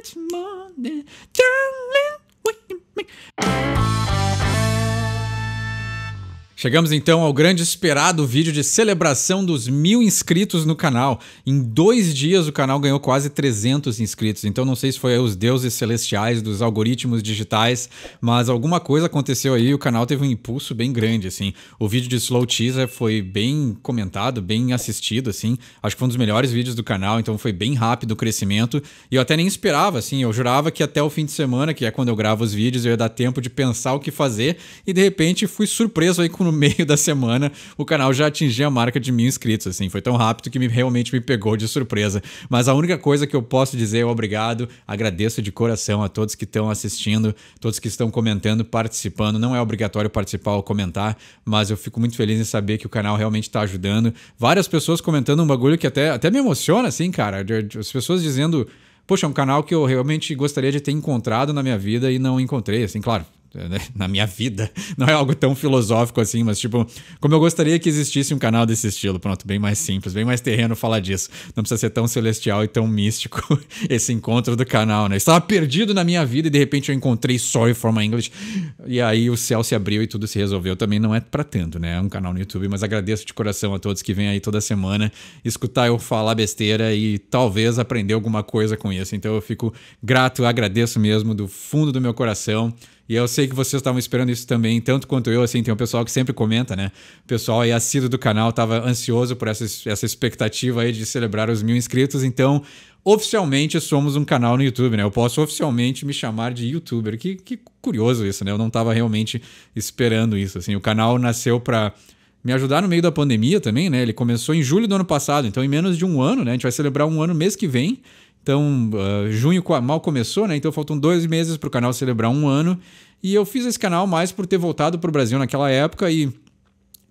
much money, darling, we can make. Chegamos então ao grande esperado vídeo de celebração dos mil inscritos no canal. Em dois dias o canal ganhou quase 300 inscritos, então não sei se foi os deuses celestiais dos algoritmos digitais, mas alguma coisa aconteceu aí e o canal teve um impulso bem grande, assim. O vídeo de Slow Teaser foi bem comentado, bem assistido, assim. Acho que foi um dos melhores vídeos do canal, então foi bem rápido o crescimento. E eu até nem esperava, assim, eu jurava que até o fim de semana, que é quando eu gravo os vídeos, eu ia dar tempo de pensar o que fazer e de repente fui surpreso aí com no meio da semana, o canal já atingia a marca de mil inscritos, assim. Foi tão rápido que me, realmente me pegou de surpresa. Mas a única coisa que eu posso dizer é obrigado. Agradeço de coração a todos que estão assistindo, todos que estão comentando, participando. Não é obrigatório participar ou comentar, mas eu fico muito feliz em saber que o canal realmente está ajudando. Várias pessoas comentando um bagulho que até, até me emociona, assim, cara. As pessoas dizendo poxa, é um canal que eu realmente gostaria de ter encontrado na minha vida e não encontrei. Assim, claro, né, na minha vida. Não é algo tão filosófico assim, mas tipo, como eu gostaria que existisse um canal desse estilo. Pronto, bem mais simples, bem mais terreno falar disso. Não precisa ser tão celestial e tão místico esse encontro do canal, né? Estava perdido na minha vida e de repente eu encontrei só my English. E aí o céu se abriu e tudo se resolveu. Também não é para tanto, né? É um canal no YouTube, mas agradeço de coração a todos que vêm aí toda semana escutar eu falar besteira e talvez aprender alguma coisa com isso. Então eu fico grato, agradeço mesmo do fundo do meu coração. E eu sei que vocês estavam esperando isso também, tanto quanto eu, assim, tem um pessoal que sempre comenta, né? O pessoal aí assíduo do canal estava ansioso por essa, essa expectativa aí de celebrar os mil inscritos, então oficialmente somos um canal no YouTube, né? Eu posso oficialmente me chamar de youtuber. Que, que curioso isso, né? Eu não estava realmente esperando isso, assim. O canal nasceu para me ajudar no meio da pandemia também, né? Ele começou em julho do ano passado, então em menos de um ano, né? A gente vai celebrar um ano mês que vem. Então, uh, junho mal começou, né? Então faltam dois meses para o canal celebrar um ano. E eu fiz esse canal mais por ter voltado para o Brasil naquela época e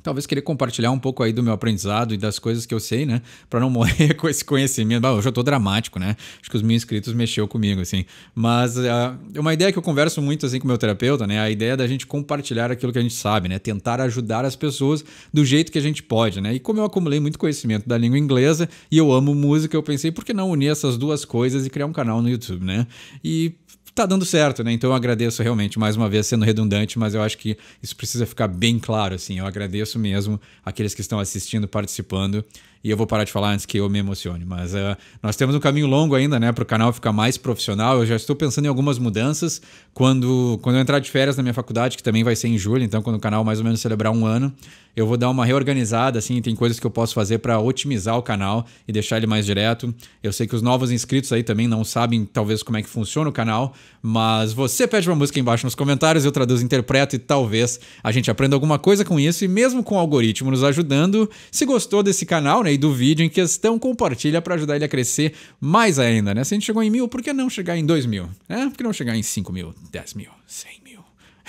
talvez querer compartilhar um pouco aí do meu aprendizado e das coisas que eu sei, né? Para não morrer com esse conhecimento. Ah, hoje eu tô dramático, né? Acho que os mil inscritos mexeu comigo, assim. Mas uh, uma ideia que eu converso muito assim com meu terapeuta, né? A ideia da gente compartilhar aquilo que a gente sabe, né? Tentar ajudar as pessoas do jeito que a gente pode, né? E como eu acumulei muito conhecimento da língua inglesa e eu amo música, eu pensei por que não unir essas duas coisas e criar um canal no YouTube, né? E tá dando certo, né? Então eu agradeço realmente, mais uma vez, sendo redundante, mas eu acho que isso precisa ficar bem claro, assim. Eu agradeço mesmo aqueles que estão assistindo, participando e eu vou parar de falar antes que eu me emocione. Mas uh, nós temos um caminho longo ainda, né, para o canal ficar mais profissional. Eu já estou pensando em algumas mudanças quando, quando eu entrar de férias na minha faculdade, que também vai ser em julho. Então, quando o canal mais ou menos celebrar um ano, eu vou dar uma reorganizada. Assim, tem coisas que eu posso fazer para otimizar o canal e deixar ele mais direto. Eu sei que os novos inscritos aí também não sabem, talvez, como é que funciona o canal, mas você pede uma música embaixo nos comentários, eu traduzo, interpreto e talvez a gente aprenda alguma coisa com isso. E mesmo com o algoritmo nos ajudando, se gostou desse canal, né? do vídeo em questão, compartilha para ajudar ele a crescer mais ainda, né? Se a gente chegou em mil, por que não chegar em dois mil? Né? Por que não chegar em cinco mil, dez mil, cem mil?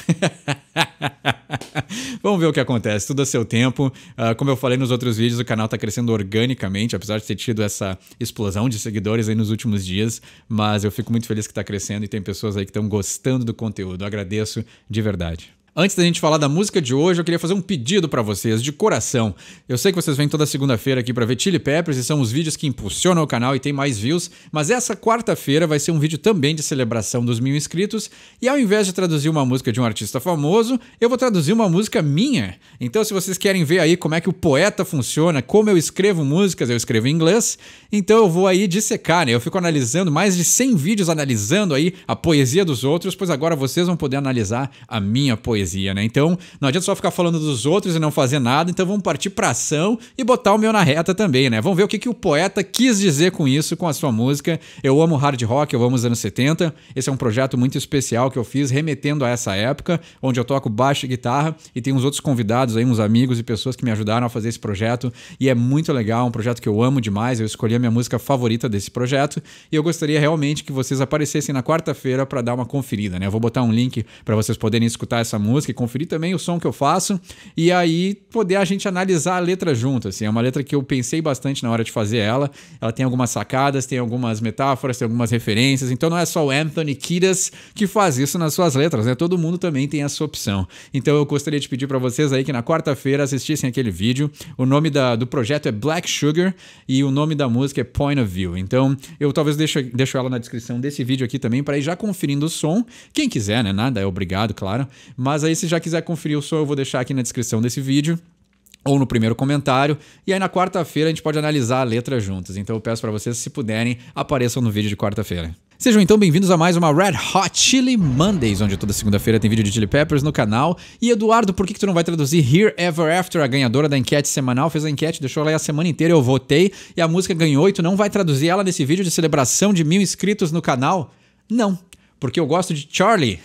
Vamos ver o que acontece, tudo a seu tempo. Uh, como eu falei nos outros vídeos, o canal está crescendo organicamente, apesar de ter tido essa explosão de seguidores aí nos últimos dias. Mas eu fico muito feliz que está crescendo e tem pessoas aí que estão gostando do conteúdo. Eu agradeço de verdade. Antes da gente falar da música de hoje, eu queria fazer um pedido para vocês, de coração. Eu sei que vocês vêm toda segunda-feira aqui para ver Chili Peppers e são os vídeos que impulsionam o canal e tem mais views, mas essa quarta-feira vai ser um vídeo também de celebração dos mil inscritos e ao invés de traduzir uma música de um artista famoso, eu vou traduzir uma música minha. Então, se vocês querem ver aí como é que o poeta funciona, como eu escrevo músicas, eu escrevo em inglês, então eu vou aí dissecar, né? Eu fico analisando mais de 100 vídeos analisando aí a poesia dos outros, pois agora vocês vão poder analisar a minha poesia poesia, né? Então, não adianta só ficar falando dos outros e não fazer nada, então vamos partir para ação e botar o meu na reta também, né? Vamos ver o que, que o poeta quis dizer com isso, com a sua música. Eu amo hard rock, eu amo os anos 70. Esse é um projeto muito especial que eu fiz remetendo a essa época, onde eu toco baixo e guitarra e tem uns outros convidados aí, uns amigos e pessoas que me ajudaram a fazer esse projeto e é muito legal, é um projeto que eu amo demais. Eu escolhi a minha música favorita desse projeto e eu gostaria realmente que vocês aparecessem na quarta-feira para dar uma conferida, né? Eu vou botar um link para vocês poderem escutar essa música música e conferir também o som que eu faço e aí poder a gente analisar a letra junto, assim. É uma letra que eu pensei bastante na hora de fazer ela. Ela tem algumas sacadas, tem algumas metáforas, tem algumas referências. Então não é só o Anthony Kiedis que faz isso nas suas letras, né? Todo mundo também tem essa opção. Então eu gostaria de pedir para vocês aí que na quarta-feira assistissem aquele vídeo. O nome da, do projeto é Black Sugar e o nome da música é Point of View. Então eu talvez deixo, deixo ela na descrição desse vídeo aqui também para ir já conferindo o som. Quem quiser, né? Nada é obrigado, claro. Mas mas aí, se já quiser conferir o som, eu vou deixar aqui na descrição desse vídeo ou no primeiro comentário. E aí na quarta-feira a gente pode analisar a letra juntos. Então eu peço para vocês, se puderem, apareçam no vídeo de quarta-feira. Sejam então bem-vindos a mais uma Red Hot Chili Mondays, onde toda segunda-feira tem vídeo de Chili Peppers no canal. E Eduardo, por que, que tu não vai traduzir Here Ever After, a ganhadora da enquete semanal? Fez a enquete, deixou ela aí a semana inteira, eu votei e a música ganhou e tu não vai traduzir ela nesse vídeo de celebração de mil inscritos no canal? Não, porque eu gosto de Charlie.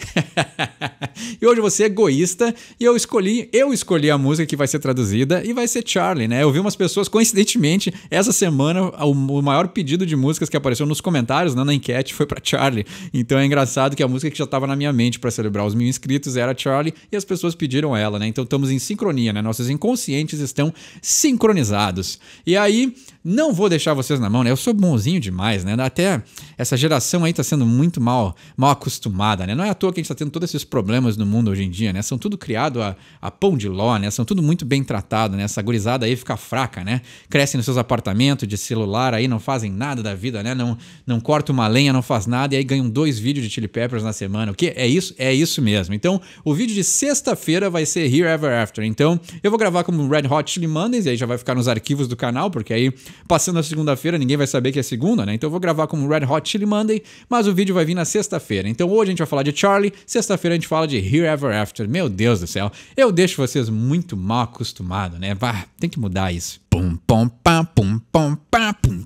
e hoje você é egoísta e eu escolhi, eu escolhi a música que vai ser traduzida e vai ser Charlie, né? Eu vi umas pessoas, coincidentemente, essa semana, o, maior pedido de músicas que apareceu nos comentários, né, na enquete, foi para Charlie. Então é engraçado que a música que já estava na minha mente para celebrar os mil inscritos era Charlie e as pessoas pediram ela, né? Então estamos em sincronia, né? Nossos inconscientes estão sincronizados. E aí, não vou deixar vocês na mão, né? Eu sou bonzinho demais, né? Até essa geração aí tá sendo muito mal, mal mal acostumada, né? Não é à toa que a gente está tendo todos esses problemas no mundo hoje em dia, né? São tudo criado a, a pão de ló, né? São tudo muito bem tratado, né? Essa gurizada aí fica fraca, né? Crescem nos seus apartamentos de celular aí, não fazem nada da vida, né? Não, não corta uma lenha, não faz nada e aí ganham dois vídeos de Chili Peppers na semana. O que é isso? É isso mesmo. Então, o vídeo de sexta-feira vai ser Here Ever After. Então, eu vou gravar como Red Hot Chili Mondays e aí já vai ficar nos arquivos do canal, porque aí passando a segunda-feira ninguém vai saber que é segunda, né? Então, eu vou gravar como Red Hot Chili Monday, mas o vídeo vai vir na sexta-feira sexta-feira. Então hoje a gente vai falar de Charlie, sexta-feira a gente fala de Here Ever After. Meu Deus do céu, eu deixo vocês muito mal acostumados, né? Vá, tem que mudar isso. Pum, pom, pam, pum, pom, pam, pum,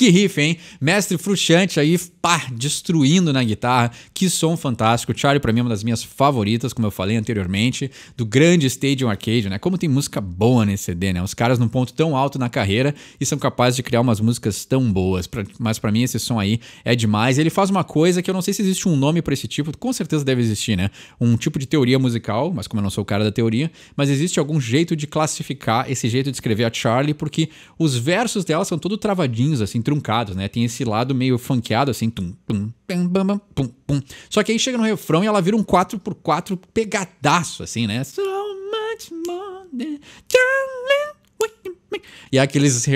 que riff, hein? Mestre Fruxante aí, pá, destruindo na guitarra. Que som fantástico. Charlie, pra mim, é uma das minhas favoritas, como eu falei anteriormente, do grande Stadium Arcade, né? Como tem música boa nesse CD, né? Os caras num ponto tão alto na carreira e são capazes de criar umas músicas tão boas. Pra, mas para mim, esse som aí é demais. Ele faz uma coisa que eu não sei se existe um nome para esse tipo, com certeza deve existir, né? Um tipo de teoria musical, mas como eu não sou o cara da teoria, mas existe algum jeito de classificar esse jeito de escrever a Charlie, porque os versos dela são todo travadinhos, assim, então, truncados, né? Tem esse lado meio funkeado, assim. Tum, tum, bam bam, pum, pum. Só que aí chega no refrão e ela vira um 4x4 pegadaço, assim, né? So much more than e aqueles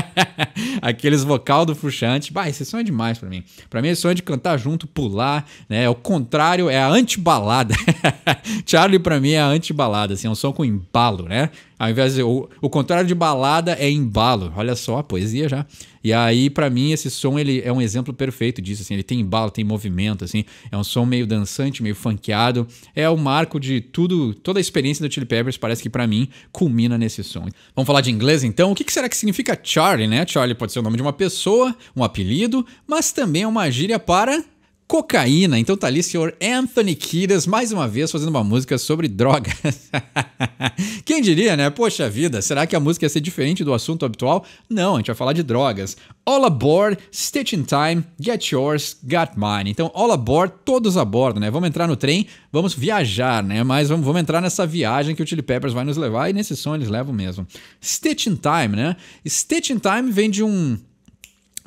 aqueles vocal do fuxante, bah, esse som é demais para mim. Para mim esse som é de cantar junto, pular, né? o contrário, é a antibalada. Charlie para mim é a antibalada, assim, é um som com embalo, né? Ao invés de, o, o contrário de balada é embalo. Olha só a poesia já. E aí, para mim, esse som ele é um exemplo perfeito disso. Assim, ele tem embalo, tem movimento, assim. É um som meio dançante, meio funkeado. É o marco de tudo, toda a experiência do Chili Peppers parece que para mim culmina nesse som. Vamos falar de inglês então. O que será que significa Charlie, né? Charlie pode ser o nome de uma pessoa, um apelido, mas também é uma gíria para cocaína. Então tá ali o senhor Anthony Kiedis, mais uma vez, fazendo uma música sobre drogas. Quem diria, né? Poxa vida, será que a música ia ser diferente do assunto habitual? Não, a gente vai falar de drogas. All aboard, Stitch in Time, Get Yours, Got Mine. Então, all aboard, todos a bordo, né? Vamos entrar no trem, vamos viajar, né? Mas vamos, vamos entrar nessa viagem que o Chili Peppers vai nos levar e nesse som eles levam mesmo. Stitch in Time, né? Stitch in Time vem de um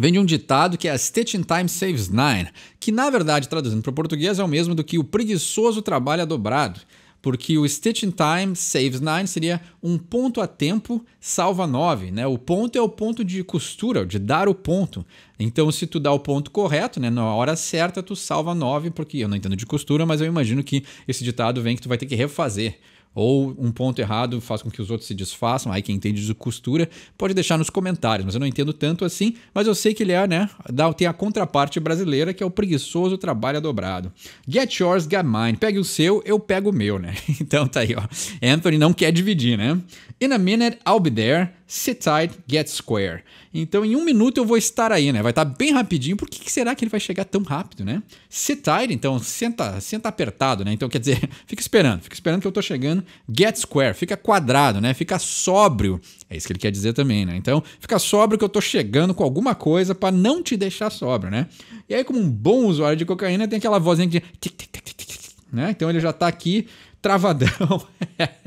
vem de um ditado que é a Stitch in Time Saves Nine, que na verdade, traduzindo para o português, é o mesmo do que o preguiçoso é dobrado, porque o Stitch in Time Saves Nine seria um ponto a tempo salva nove, né? O ponto é o ponto de costura, de dar o ponto. Então, se tu dá o ponto correto, né, na hora certa, tu salva nove, porque eu não entendo de costura, mas eu imagino que esse ditado vem que tu vai ter que refazer ou um ponto errado faz com que os outros se desfaçam. Aí quem entende de costura pode deixar nos comentários, mas eu não entendo tanto assim, mas eu sei que ele é, né, da, tem a contraparte brasileira que é o preguiçoso trabalha dobrado. Get yours, get mine. Pegue o seu, eu pego o meu, né? Então tá aí, ó. Anthony não quer dividir, né? In a minute, I'll be there. Sit tight, get square. Então, em um minuto eu vou estar aí, né? Vai estar bem rapidinho. Por que, será que ele vai chegar tão rápido, né? Sit tight, então, senta, senta apertado, né? Então, quer dizer, fica esperando, fica esperando que eu tô chegando. Get square, fica quadrado, né? Fica sóbrio. É isso que ele quer dizer também, né? Então, fica sóbrio que eu tô chegando com alguma coisa para não te deixar sóbrio, né? E aí, como um bom usuário de cocaína, tem aquela vozinha que diz, né? Então ele já tá aqui travadão.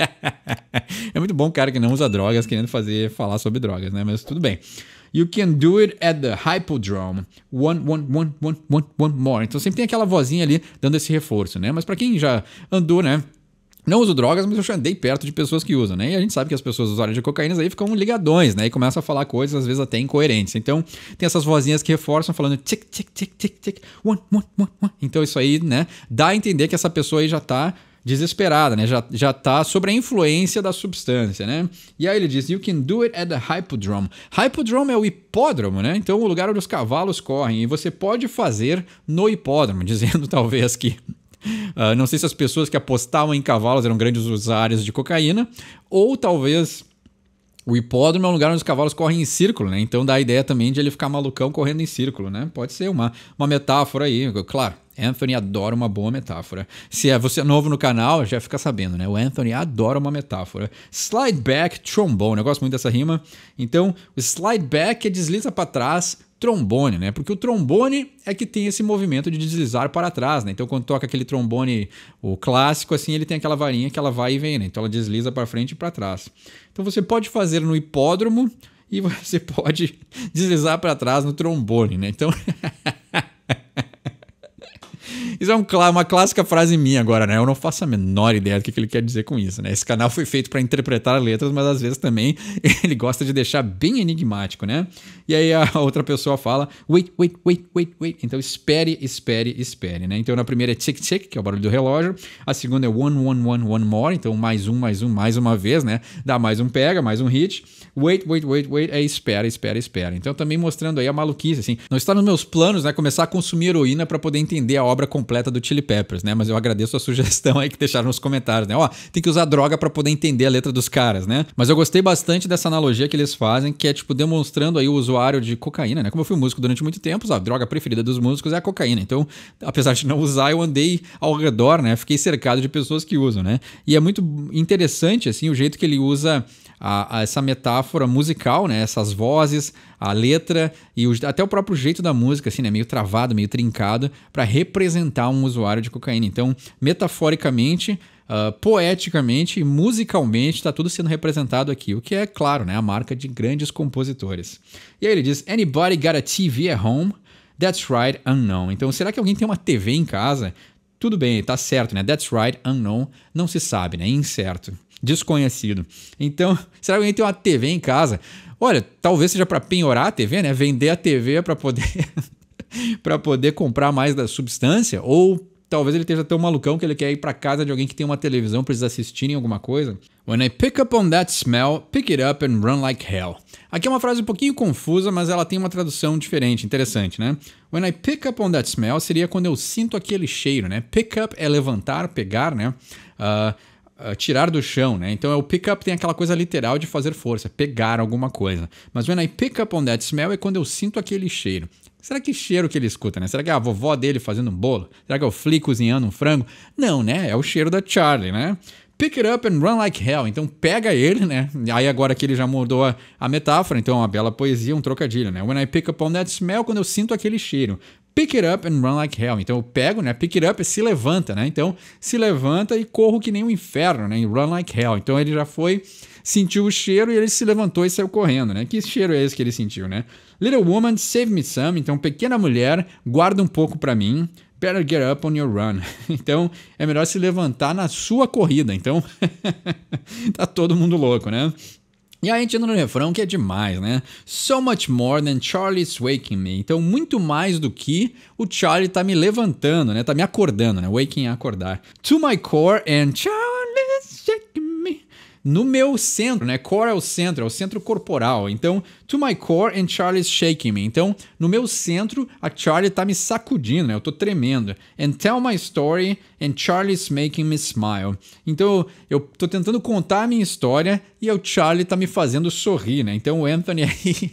é muito bom, cara, que não usa drogas, querendo fazer falar sobre drogas, né? Mas tudo bem. You can do it at the hypodrome. One, one, one, one, one, one more. Então sempre tem aquela vozinha ali dando esse reforço, né? Mas para quem já andou, né? Não uso drogas, mas eu já andei perto de pessoas que usam, né? E a gente sabe que as pessoas usuárias de cocaína aí ficam ligadões, né? E começam a falar coisas, às vezes até incoerentes. Então, tem essas vozinhas que reforçam falando tic, tic, tic, tic, tic, one, one, one, one. Então, isso aí, né? Dá a entender que essa pessoa aí já tá desesperada, né? Já, já tá sobre a influência da substância, né? E aí ele diz: You can do it at the hypodrome. Hypodrome é o hipódromo, né? Então o lugar onde os cavalos correm. E você pode fazer no hipódromo, dizendo talvez que. Uh, não sei se as pessoas que apostavam em cavalos eram grandes usuários de cocaína, ou talvez o hipódromo é um lugar onde os cavalos correm em círculo, né? Então dá a ideia também de ele ficar malucão correndo em círculo, né? Pode ser uma, uma metáfora aí, claro. Anthony adora uma boa metáfora. Se é você novo no canal, já fica sabendo, né? O Anthony adora uma metáfora. Slide back, trombone. Eu gosto muito dessa rima. Então, o slide back é desliza para trás, trombone, né? Porque o trombone é que tem esse movimento de deslizar para trás, né? Então, quando toca aquele trombone, o clássico, assim, ele tem aquela varinha que ela vai e vem, né? Então, ela desliza para frente e para trás. Então, você pode fazer no hipódromo e você pode deslizar para trás no trombone, né? Então Isso é um, uma clássica frase minha agora, né? Eu não faço a menor ideia do que, ele quer dizer com isso, né? Esse canal foi feito para interpretar letras, mas às vezes também ele gosta de deixar bem enigmático, né? E aí a outra pessoa fala, wait, wait, wait, wait, wait. Então espere, espere, espere, né? Então na primeira é tick, tick, que é o barulho do relógio. A segunda é one, one, one, one more. Então mais um, mais um, mais uma vez, né? Dá mais um pega, mais um hit wait, wait, wait, wait, é espera, espera, espera. Então também mostrando aí a maluquice, assim. Não está nos meus planos, né, começar a consumir heroína para poder entender a obra completa do Chili Peppers, né? Mas eu agradeço a sugestão aí que deixaram nos comentários, né? Ó, tem que usar droga para poder entender a letra dos caras, né? Mas eu gostei bastante dessa analogia que eles fazem, que é tipo demonstrando aí o usuário de cocaína, né? Como eu fui músico durante muito tempo, a droga preferida dos músicos é a cocaína. Então, apesar de não usar, eu andei ao redor, né? Fiquei cercado de pessoas que usam, né? E é muito interessante assim o jeito que ele usa a, a essa metáfora musical, né? Essas vozes, a letra e o, até o próprio jeito da música, assim, né? Meio travado, meio trincado, para representar um usuário de cocaína. Então, metaforicamente, uh, poeticamente e musicalmente está tudo sendo representado aqui, o que é, claro, né, a marca de grandes compositores. E aí ele diz: Anybody got a TV at home? That's right, unknown. Então, será que alguém tem uma TV em casa? Tudo bem, tá certo, né? That's right, unknown. Não se sabe, né? Incerto desconhecido. Então, será que alguém tem uma TV em casa? Olha, talvez seja para penhorar a TV, né? Vender a TV para poder para poder comprar mais da substância ou talvez ele esteja tão malucão que ele quer ir para casa de alguém que tem uma televisão para assistir em alguma coisa. When I pick up on that smell, pick it up and run like hell. Aqui é uma frase um pouquinho confusa, mas ela tem uma tradução diferente, interessante, né? When I pick up on that smell seria quando eu sinto aquele cheiro, né? Pick up é levantar, pegar, né? Uh, ah, tirar do chão, né? Então, é o pick up tem aquela coisa literal de fazer força, pegar alguma coisa. Mas when I pick up on that smell é quando eu sinto aquele cheiro. Será que cheiro que ele escuta, né? Será que é a vovó dele fazendo um bolo? Será que é o Flea cozinhando um frango? Não, né? É o cheiro da Charlie, né? Pick it up and run like hell. Então pega ele, né? Aí agora que ele já mudou a, a metáfora, então uma bela poesia, um trocadilho, né? When I pick up on that smell, quando eu sinto aquele cheiro. Pick it up and run like hell. Então eu pego, né? Pick it up é se levanta, né? Então se levanta e corro que nem o um inferno, né? E run like hell. Então ele já foi, sentiu o cheiro e ele se levantou e saiu correndo, né? Que cheiro é esse que ele sentiu, né? Little woman, save me some. Então pequena mulher, guarda um pouco para mim better get up on your run. Então, é melhor se levantar na sua corrida. Então, tá todo mundo louco, né? E aí a gente entra no refrão que é demais, né? So much more than Charlie's waking me. Então, muito mais do que o Charlie tá me levantando, né? Tá me acordando, né? Waking é acordar. To my core and Charlie no meu centro, né? Core é o centro, é o centro corporal. Então, to my core and Charlie's shaking me. Então, no meu centro, a Charlie tá me sacudindo, né? Eu tô tremendo. And tell my story and Charlie's making me smile. Então, eu tô tentando contar a minha história e o Charlie tá me fazendo sorrir, né? Então, o Anthony aí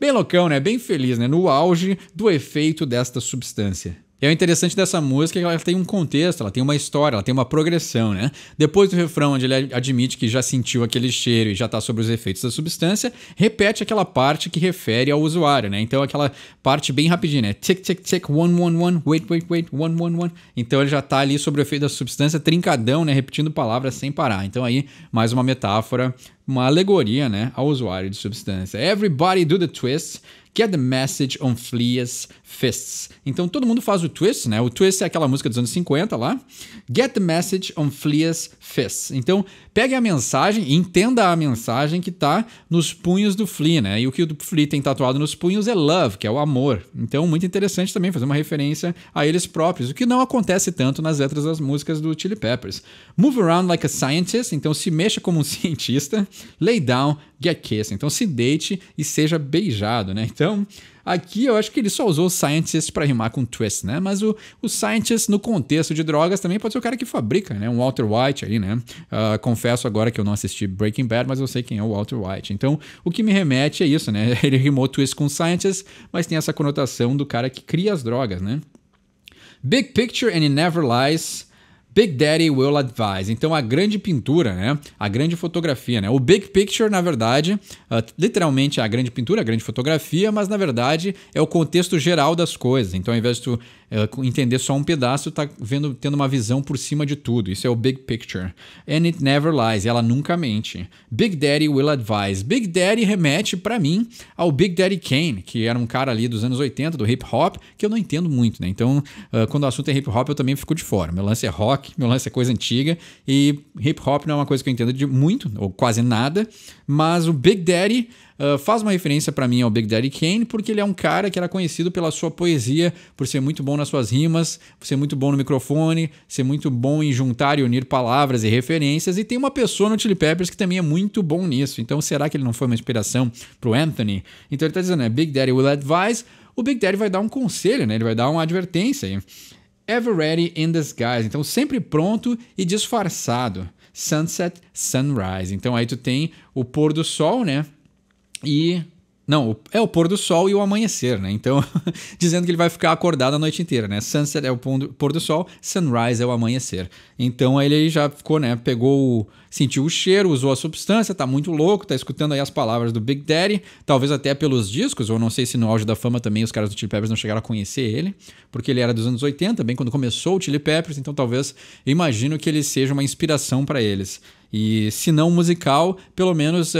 bem loucão, né? Bem feliz, né? No auge do efeito desta substância. E é o interessante dessa música é que ela tem um contexto, ela tem uma história, ela tem uma progressão, né? Depois do refrão, onde ele admite que já sentiu aquele cheiro e já está sobre os efeitos da substância, repete aquela parte que refere ao usuário, né? Então aquela parte bem rapidinha, né? Tic, tic, tic, one, one, one, wait, wait, wait, one, one, one. Então ele já está ali sobre o efeito da substância, trincadão, né? Repetindo palavras sem parar. Então aí, mais uma metáfora, uma alegoria, né? Ao usuário de substância. Everybody do the twist. Get the message on fleas, Fists. Então todo mundo faz o twist, né? O twist é aquela música dos anos 50 lá. Get the message on Flea's fists. Então pegue a mensagem, entenda a mensagem que tá nos punhos do Flea, né? E o que o Flea tem tatuado nos punhos é love, que é o amor. Então muito interessante também fazer uma referência a eles próprios, o que não acontece tanto nas letras das músicas do Chili Peppers. Move around like a scientist, então se mexa como um cientista. Lay down, get kissed. Então se deite e seja beijado, né? Então Aqui eu acho que ele só usou scientist para rimar com twist, né? Mas o, o scientist no contexto de drogas também pode ser o cara que fabrica, né? Um Walter White aí, né? Uh, confesso agora que eu não assisti Breaking Bad, mas eu sei quem é o Walter White. Então, o que me remete é isso, né? Ele rimou twist com scientist, mas tem essa conotação do cara que cria as drogas, né? Big Picture and It Never Lies Big Daddy Will Advise. Então, a grande pintura, né? A grande fotografia, né? O Big Picture, na verdade, uh, literalmente é a grande pintura, a grande fotografia, mas na verdade é o contexto geral das coisas. Então, ao invés de tu é, entender só um pedaço, tá vendo, tendo uma visão por cima de tudo. Isso é o big picture. And it never lies, ela nunca mente. Big Daddy will advise. Big Daddy remete para mim ao Big Daddy Kane, que era um cara ali dos anos 80 do hip hop, que eu não entendo muito, né? Então, ah, quando o assunto é hip hop, eu também fico de fora. Meu lance é rock, meu lance é coisa antiga e hip hop não é uma coisa que eu entendo de muito ou quase nada, mas o Big Daddy ah, faz uma referência para mim ao Big Daddy Kane, porque ele é um cara que era conhecido pela sua poesia, por ser muito bom nas suas rimas, por ser muito bom no microfone, ser muito bom em juntar e unir palavras e referências, e tem uma pessoa no Chili Peppers que também é muito bom nisso. Então, será que ele não foi uma inspiração pro Anthony? Então ele tá dizendo, né, Big Daddy will advise, o Big Daddy vai dar um conselho, né? Ele vai dar uma advertência. Ever ready in disguise. Então, sempre pronto e disfarçado. Sunset, sunrise. Então aí tu tem o pôr do sol, né? E. Não, é o pôr do sol e o amanhecer, né? Então, dizendo que ele vai ficar acordado a noite inteira, né? Sunset é o pôr do sol, sunrise é o amanhecer. Então, ele já ficou, né? Pegou, sentiu o cheiro, usou a substância, tá muito louco, tá escutando aí as palavras do Big Daddy, talvez até pelos discos, ou não sei se no auge da fama também os caras do Chili Peppers não chegaram a conhecer ele, porque ele era dos anos 80, bem quando começou o Chili Peppers, então talvez, eu imagino que ele seja uma inspiração para eles. E se não musical, pelo menos uh,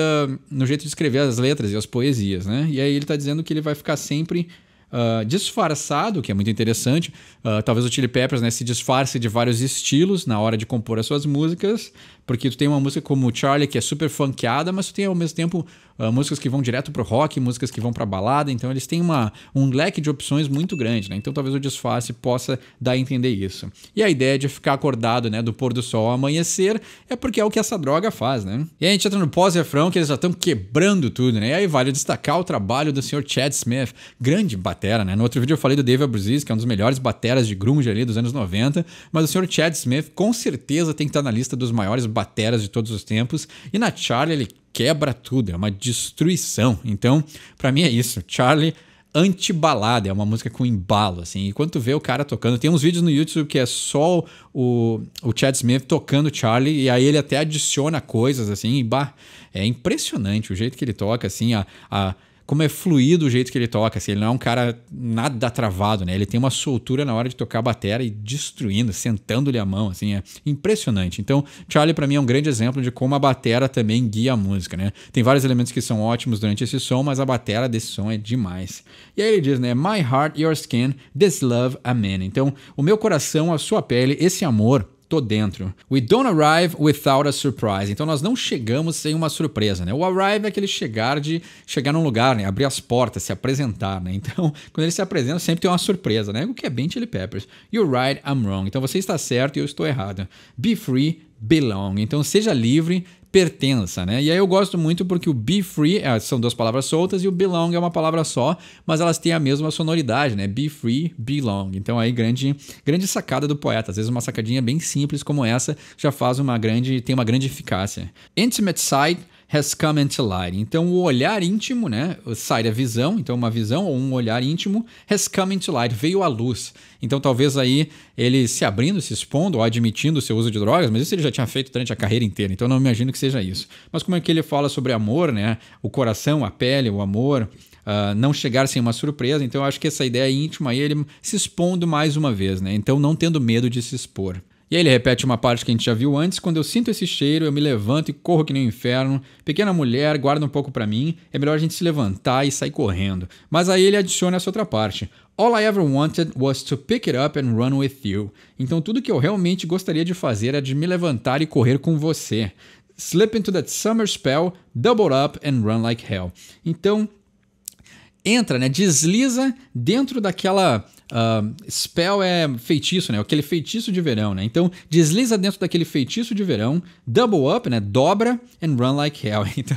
no jeito de escrever as letras e as poesias, né? E aí ele está dizendo que ele vai ficar sempre uh, disfarçado, que é muito interessante. Uh, talvez o Chili Peppers né, se disfarce de vários estilos na hora de compor as suas músicas, porque tu tem uma música como Charlie, que é super funkeada, mas tu tem ao mesmo tempo uh, músicas que vão direto pro rock, músicas que vão pra balada. Então eles têm uma, um leque de opções muito grande, né? Então talvez o disfarce possa dar a entender isso. E a ideia de ficar acordado, né, do pôr do sol ao amanhecer, é porque é o que essa droga faz, né? E a gente entra no pós-refrão, que eles já estão quebrando tudo, né? E aí vale destacar o trabalho do senhor Chad Smith, grande batera, né? No outro vídeo eu falei do Dave Abruzzese, que é um dos melhores bateras de grunge ali dos anos 90, mas o senhor Chad Smith com certeza tem que estar na lista dos maiores bateras de todos os tempos. E na Charlie ele quebra tudo, é uma destruição. Então, para mim é isso. Charlie antibalada, é uma música com embalo, assim. E quando tu vê o cara tocando, tem uns vídeos no YouTube que é só o, o Chad Smith tocando Charlie, e aí ele até adiciona coisas, assim, e bah, é impressionante o jeito que ele toca, assim, a, a como é fluido o jeito que ele toca, assim, ele não é um cara nada travado, né? Ele tem uma soltura na hora de tocar a batera e destruindo, sentando-lhe a mão, assim, é impressionante. Então, Charlie para mim é um grande exemplo de como a batera também guia a música, né? Tem vários elementos que são ótimos durante esse som, mas a batera desse som é demais. E aí ele diz, né, My heart, your skin, this love, amen. Então, o meu coração, a sua pele, esse amor tô dentro. We don't arrive without a surprise. Então nós não chegamos sem uma surpresa, né? O arrive é aquele chegar de chegar num lugar, né? Abrir as portas, se apresentar, né? Então, quando ele se apresenta, sempre tem uma surpresa, né? O que é bem Chili Peppers. You're right, I'm wrong. Então você está certo e eu estou errado. Be free, belong. Então seja livre, pertença, né? E aí eu gosto muito porque o be free é, são duas palavras soltas e o belong é uma palavra só, mas elas têm a mesma sonoridade, né? Be free, belong. Então aí grande, grande sacada do poeta. Às vezes uma sacadinha bem simples como essa já faz uma grande, tem uma grande eficácia. Intimate side has come into light. Então, o olhar íntimo, né? Sai da visão, então uma visão ou um olhar íntimo has come into light, veio à luz. Então, talvez aí ele se abrindo, se expondo ou admitindo o seu uso de drogas, mas isso ele já tinha feito durante a carreira inteira, então não imagino que seja isso. Mas como é que ele fala sobre amor, né? O coração, a pele, o amor, Uh, não chegar sem uma surpresa. Então, eu acho que essa ideia íntima aí, ele se expondo mais uma vez, né? Então, não tendo medo de se expor. E aí ele repete uma parte que a gente já viu antes: quando eu sinto esse cheiro, eu me levanto e corro que nem um inferno. Pequena mulher, guarda um pouco para mim. É melhor a gente se levantar e sair correndo. Mas aí ele adiciona essa outra parte. All I ever wanted was to pick it up and run with you. Então tudo que eu realmente gostaria de fazer é de me levantar e correr com você. Slip into that summer spell, double up and run like hell. Então entra, né? Desliza dentro daquela Uh, spell é feitiço, né? Aquele feitiço de verão, né? Então desliza dentro daquele feitiço de verão, double up, né? Dobra and run like hell. Então.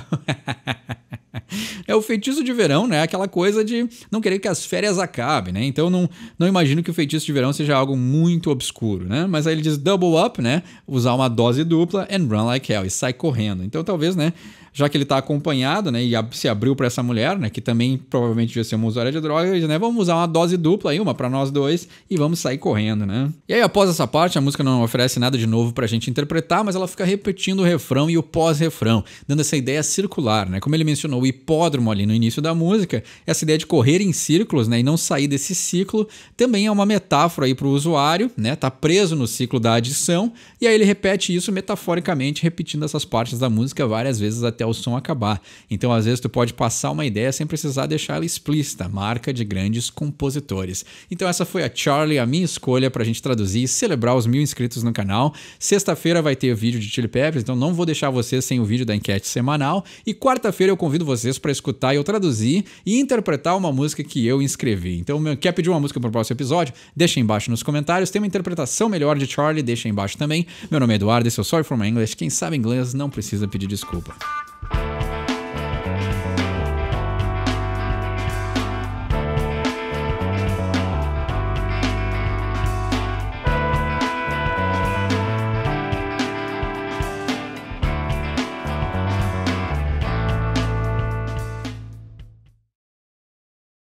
é o feitiço de verão, né? Aquela coisa de não querer que as férias acabem, né? Então não, não imagino que o feitiço de verão seja algo muito obscuro, né? Mas aí ele diz double up, né? Usar uma dose dupla and run like hell e sai correndo. Então talvez, né? já que ele está acompanhado, né, e se abriu para essa mulher, né, que também provavelmente já ser uma usuária de drogas, né, vamos usar uma dose dupla aí, uma para nós dois e vamos sair correndo, né? E aí após essa parte, a música não oferece nada de novo para a gente interpretar, mas ela fica repetindo o refrão e o pós-refrão, dando essa ideia circular, né? Como ele mencionou o hipódromo ali no início da música, essa ideia de correr em círculos, né, e não sair desse ciclo, também é uma metáfora aí para o usuário, né? Tá preso no ciclo da adição e aí ele repete isso metaforicamente, repetindo essas partes da música várias vezes até até o som acabar. Então, às vezes, tu pode passar uma ideia sem precisar deixar ela explícita, marca de grandes compositores. Então, essa foi a Charlie, a minha escolha para a gente traduzir e celebrar os mil inscritos no canal. Sexta-feira vai ter o vídeo de Chili Peppers, então não vou deixar vocês sem o vídeo da enquete semanal. E quarta-feira eu convido vocês para escutar e eu traduzir e interpretar uma música que eu inscrevi. Então, quer pedir uma música para o próximo episódio? Deixa embaixo nos comentários. Tem uma interpretação melhor de Charlie? Deixa embaixo também. Meu nome é Eduardo, esse é o Sorry For My English. Quem sabe inglês não precisa pedir desculpa. Bye.